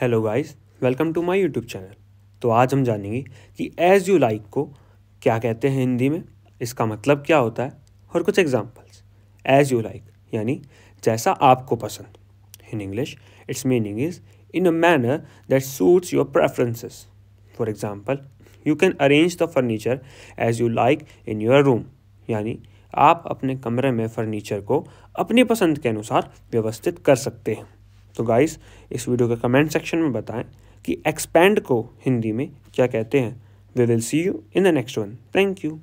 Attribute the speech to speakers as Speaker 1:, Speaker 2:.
Speaker 1: hello guys welcome to my YouTube channel तो आज हम जानेंगे कि एज़ यू लाइक को क्या कहते हैं हिंदी में इसका मतलब क्या होता है और कुछ एग्जांपल्स एज़ यू लाइक यानी जैसा आपको पसंद in English it's meaning is in a manner that suits your preferences for example you can arrange the furniture as you like in your room यानी आप अपने कमरे में फर्नीचर को अपनी पसंद के अनुसार व्यवस्थित कर सकते हैं तो गाइस इस वीडियो के कमेंट सेक्शन में बताएं कि एक्सपैंड को हिंदी में क्या कहते हैं we will see you in the next one thank you